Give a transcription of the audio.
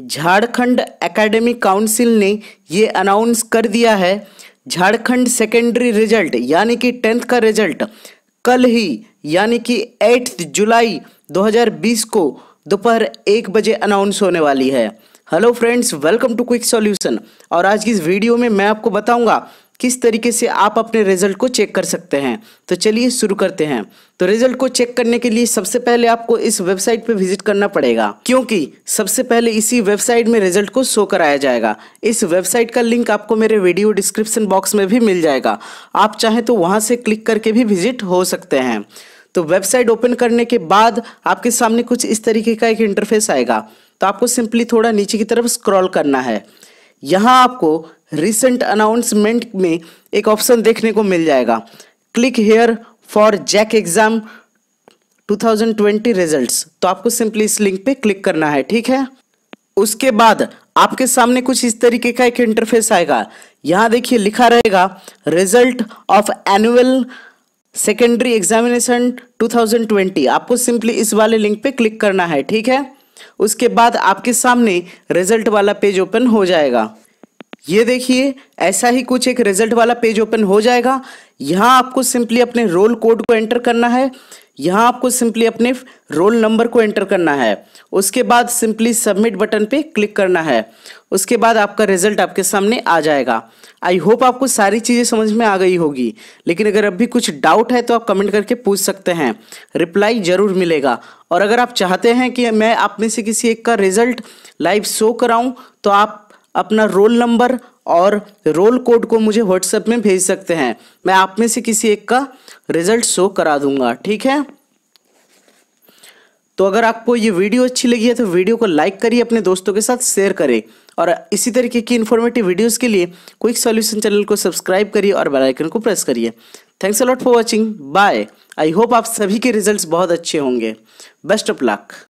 Jharkhand academic council ने ये announce कर दिया है झारखंड सेकेंडरी रिजल्ट यानी कि टेंथ का रिजल्ट कल ही यानी कि एट्थ जुलाई 2020 को दोपहर एक बजे अनाउंस होने वाली है hello friends welcome to quick solution और आज की इस वीडियो में मैं आपको बताऊंगा किस तरीके से आप अपने रिजल्ट को चेक कर सकते हैं तो चलिए शुरू करते हैं तो रिजल्ट को चेक करने के लिए सबसे पहले आपको इस वेबसाइट पर विजिट करना पड़ेगा क्योंकि सबसे पहले इसी वेबसाइट में रिजल्ट को शो कराया जाएगा इस वेबसाइट का लिंक आपको मेरे वीडियो डिस्क्रिप्शन बॉक्स में भी मिल जाएगा आप चाहें तो वहाँ से क्लिक करके भी विजिट हो सकते हैं तो वेबसाइट ओपन करने के बाद आपके सामने कुछ इस तरीके का एक इंटरफेस आएगा तो आपको सिंपली थोड़ा नीचे की तरफ स्क्रॉल करना है यहाँ आपको रिसेंट अनाउंसमेंट में एक ऑप्शन देखने को मिल जाएगा click here for JAC exam 2020 results तो आपको सिंपली इस लिंक पे क्लिक करना है ठीक है उसके बाद आपके सामने कुछ इस तरीके का एक इंटरफेस आएगा यहाँ देखिए लिखा रहेगा result of annual secondary examination 2020 आपको सिंपली इस वाले लिंक पे क्लिक करना है ठीक है उसके बाद आपके सामने रिजल्ट वाला पेज ओपन हो जाएगा ये देखिए ऐसा ही कुछ एक रिजल्ट वाला पेज ओपन हो जाएगा यहाँ आपको सिंपली अपने रोल कोड को एंटर करना है यहाँ आपको सिंपली अपने रोल नंबर को एंटर करना है उसके बाद सिंपली सबमिट बटन पे क्लिक करना है उसके बाद आपका रिजल्ट आपके सामने आ जाएगा आई होप आपको सारी चीज़ें समझ में आ गई होगी लेकिन अगर अभी कुछ डाउट है तो आप कमेंट करके पूछ सकते हैं रिप्लाई ज़रूर मिलेगा और अगर आप चाहते हैं कि मैं आप में से किसी एक का रिजल्ट लाइव शो कराऊँ तो आप अपना रोल नंबर और रोल कोड को मुझे व्हाट्सएप में भेज सकते हैं मैं आप में से किसी एक का रिजल्ट शो करा दूंगा ठीक है तो अगर आपको ये वीडियो अच्छी लगी है तो वीडियो को लाइक करिए अपने दोस्तों के साथ शेयर करें और इसी तरीके की इन्फॉर्मेटिव वीडियोज के लिए क्विक सॉल्यूशन चैनल को सब्सक्राइब करिए और बेल आइकन को प्रेस करिए thanks a lot for watching bye I hope आप सभी के रिजल्ट्स बहुत अच्छे होंगे बेस्ट ऑफ लक